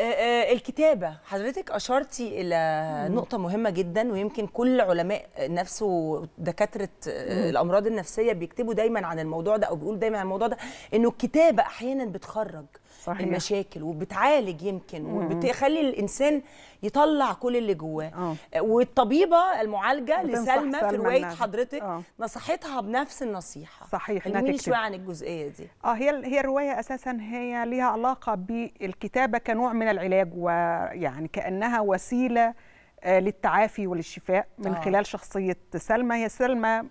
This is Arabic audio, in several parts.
آه، آه، الكتابة حضرتك أشرتي إلى نقطة مهمة جدا ويمكن كل علماء نفسه ودكاترة آه، الأمراض النفسية بيكتبوا دايما عن الموضوع ده أو بيقولوا دايما عن الموضوع ده إنه الكتابة أحيانا بتخرج صحيح. المشاكل وبتعالج يمكن وبتخلي الانسان يطلع كل اللي جواه آه. والطبيبه المعالجه لسلمى في روايه حضرتك أوه. نصحتها بنفس النصيحه صحيح كلميني شويه عن الجزئيه دي اه هي هي الروايه اساسا هي ليها علاقه بالكتابه كنوع من العلاج ويعني كانها وسيله آه، للتعافي وللشفاء من آه. خلال شخصيه سلمى هي سلمى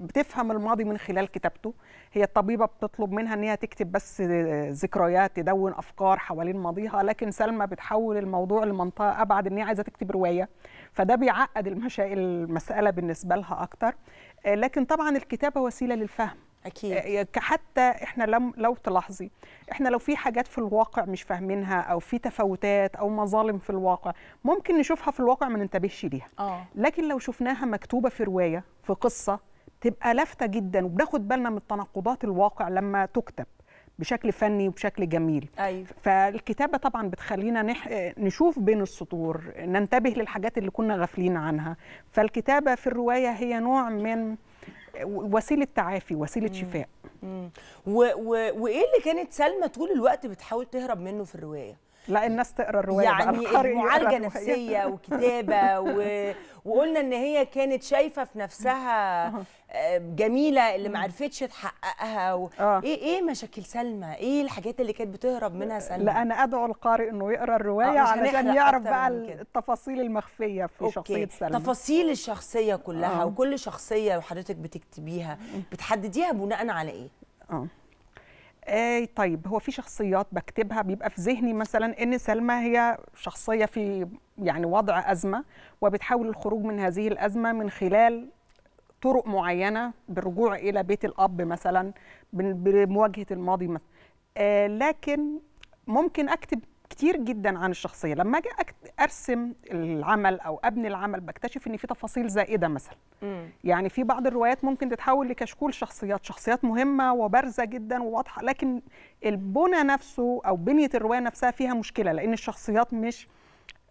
بتفهم الماضي من خلال كتابته هي الطبيبة بتطلب منها أن هي تكتب بس ذكريات تدون أفكار حوالين ماضيها لكن سلمى بتحول الموضوع لمنطقة أبعد أن هي عايزة تكتب رواية فده بيعقد المشاكل المسألة بالنسبة لها أكتر آه، لكن طبعا الكتابة وسيلة للفهم اكيد آه، حتى احنا لم لو تلاحظي احنا لو في حاجات في الواقع مش فاهمينها او في تفاوتات او مظالم في الواقع ممكن نشوفها في الواقع ما ننتبهش ليها أوه. لكن لو شفناها مكتوبه في روايه في قصه تبقى لافتة جدا وبناخد بالنا من تناقضات الواقع لما تكتب بشكل فني وبشكل جميل أيوة. فالكتابة طبعا بتخلينا نح... نشوف بين السطور ننتبه للحاجات اللي كنا غافلين عنها فالكتابة في الرواية هي نوع من وسيله تعافي وسيله مم. شفاء مم. و... و... وايه اللي كانت سلمى طول الوقت بتحاول تهرب منه في الروايه لا الناس تقرا الروايه يعني معالجه نفسيه وكتابه و... وقلنا ان هي كانت شايفه في نفسها آه، جميله اللي ما عرفتش تحققها و... آه. ايه ايه مشاكل سلمى ايه الحاجات اللي كانت بتهرب منها سلمى لا انا ادعو القارئ انه يقرا الروايه آه علشان يعرف بقى التفاصيل المخفيه في أوكي. شخصيه سلمى تفاصيل الشخصيه كلها آه. وكل شخصيه وحضرتك بتكتبيها بتحدديها بناء على ايه اه آه طيب هو في شخصيات بكتبها بيبقى في ذهني مثلا ان سلمى هي شخصيه في يعني وضع ازمه وبتحاول الخروج من هذه الازمه من خلال طرق معينه بالرجوع الى بيت الاب مثلا بمواجهه الماضي مثلا آه لكن ممكن اكتب كتير جدا عن الشخصيه لما اجي ارسم العمل او ابني العمل بكتشف ان في تفاصيل زائده مثلا يعني في بعض الروايات ممكن تتحول لكشكول شخصيات شخصيات مهمه وبارزه جدا وواضحه لكن البنى نفسه او بنيه الروايه نفسها فيها مشكله لان الشخصيات مش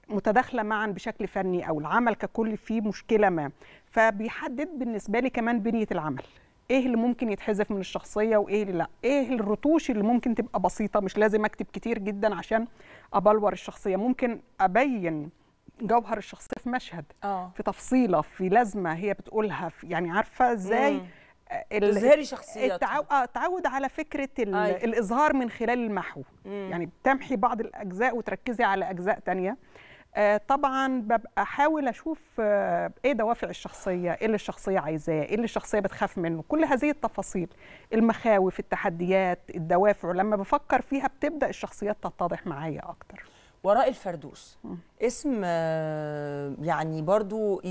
متداخله معا بشكل فني او العمل ككل فيه مشكله ما فبيحدد بالنسبه لي كمان بنيه العمل ايه اللي ممكن يتحذف من الشخصيه وايه اللي لا ايه الرتوش اللي ممكن تبقى بسيطه مش لازم اكتب كتير جدا عشان ابلور الشخصيه ممكن ابين جوهر الشخصيه في مشهد أوه. في تفصيله في لازمه هي بتقولها في يعني عارفه ازاي تظهري شخصيتك آه، تعود على فكره الاظهار من خلال المحو مم. يعني بتمحي بعض الاجزاء وتركزي على اجزاء تانية آه، طبعا ببقى احاول اشوف آه، ايه دوافع الشخصيه ايه اللي الشخصيه عايزاه ايه اللي الشخصيه بتخاف منه كل هذه التفاصيل المخاوف التحديات الدوافع لما بفكر فيها بتبدا الشخصيات تتضح معايا اكتر وراء الفردوس اسم آه، يعني برضو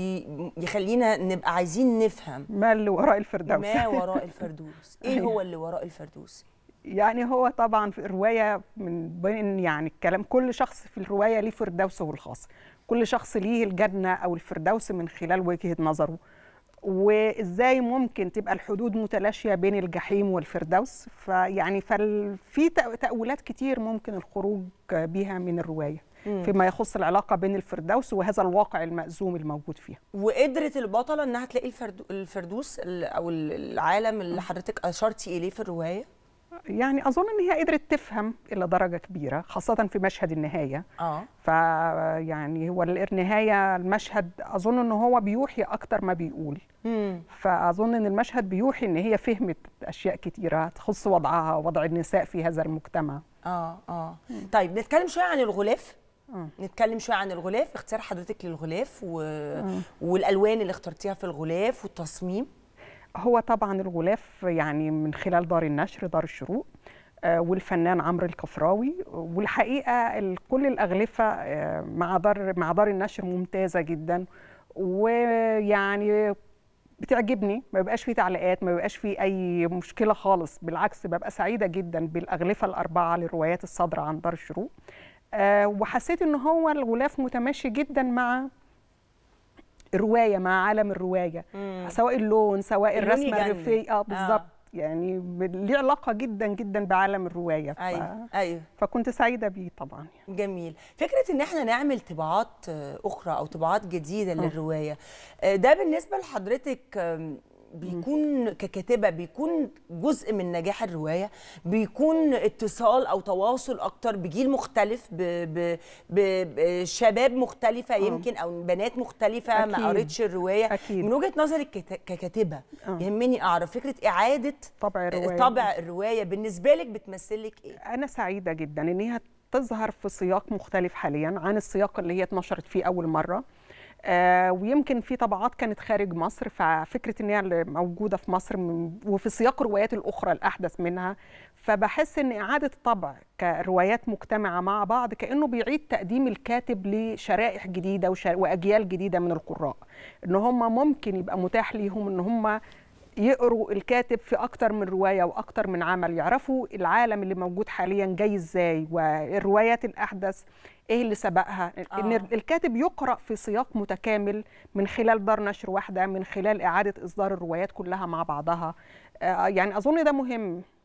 يخلينا نبقى عايزين نفهم ما اللي وراء الفردوس ما وراء الفردوس ايه أيوه. هو اللي وراء الفردوس يعني هو طبعا في الروايه من بين يعني الكلام كل شخص في الروايه ليه فردوسه الخاص كل شخص ليه الجنه او الفردوس من خلال وجهه نظره وازاي ممكن تبقى الحدود متلاشيه بين الجحيم والفردوس فيعني في تاويلات كتير ممكن الخروج بيها من الروايه فيما يخص العلاقه بين الفردوس وهذا الواقع المأزوم الموجود فيها وقدرت البطله انها تلاقي الفردوس او العالم اللي حضرتك اشرتي اليه في الروايه يعني اظن ان هي قدرت تفهم الى درجه كبيره خاصه في مشهد النهايه اه يعني هو النهايه المشهد اظن ان هو بيوحي اكتر ما بيقول مم. فاظن ان المشهد بيوحي ان هي فهمت اشياء كتيره تخص وضعها ووضع النساء في هذا المجتمع اه اه مم. طيب نتكلم شويه عن الغلاف مم. آه. نتكلم شويه عن الغلاف اختيار حضرتك للغلاف و... والالوان اللي اخترتيها في الغلاف والتصميم هو طبعا الغلاف يعني من خلال دار النشر دار الشروق آه، والفنان عمرو الكفراوي والحقيقه كل الاغلفه آه، مع دار مع دار النشر ممتازه جدا ويعني بتعجبني ما بيبقاش فيه تعليقات ما بيبقاش فيه اي مشكله خالص بالعكس ببقى سعيده جدا بالاغلفه الاربعه للروايات الصادره عن دار الشروق آه، وحسيت ان هو الغلاف متماشي جدا مع الروايه مع عالم الروايه مم. سواء اللون سواء الرسمه الريفيه اه, آه. بالظبط آه. يعني ليه علاقه جدا جدا بعالم الروايه ف... ايوه ايوه فكنت سعيده بيه طبعا يعني. جميل فكره ان احنا نعمل طباعات آه، اخرى او طباعات جديده آه. للروايه ده بالنسبه لحضرتك بيكون ككاتبه بيكون جزء من نجاح الروايه بيكون اتصال او تواصل اكتر بجيل مختلف بشباب مختلفه آه. يمكن او بنات مختلفه أكيد. ما قريتش الروايه أكيد. من وجهه نظرك ككاتبه آه. يهمني اعرف فكره اعاده طبع آه، الروايه طبع الروايه بالنسبه لك بتمثل لك ايه انا سعيده جدا ان هي تظهر في سياق مختلف حاليا عن السياق اللي هي اتنشرت فيه اول مره آه، ويمكن في طبعات كانت خارج مصر ففكره ان هي موجوده في مصر وفي سياق الروايات الاخرى الاحدث منها فبحس ان اعاده طبع كروايات مجتمعه مع بعض كانه بيعيد تقديم الكاتب لشرائح جديده واجيال جديده من القراء ان هم ممكن يبقى متاح ليهم ان هم يقروا الكاتب في اكتر من روايه واكتر من عمل يعرفوا العالم اللي موجود حاليا جاي ازاي والروايات الاحدث ايه اللي سبقها آه. ان الكاتب يقرا في سياق متكامل من خلال دار نشر واحده من خلال اعاده اصدار الروايات كلها مع بعضها آه يعني اظن ده مهم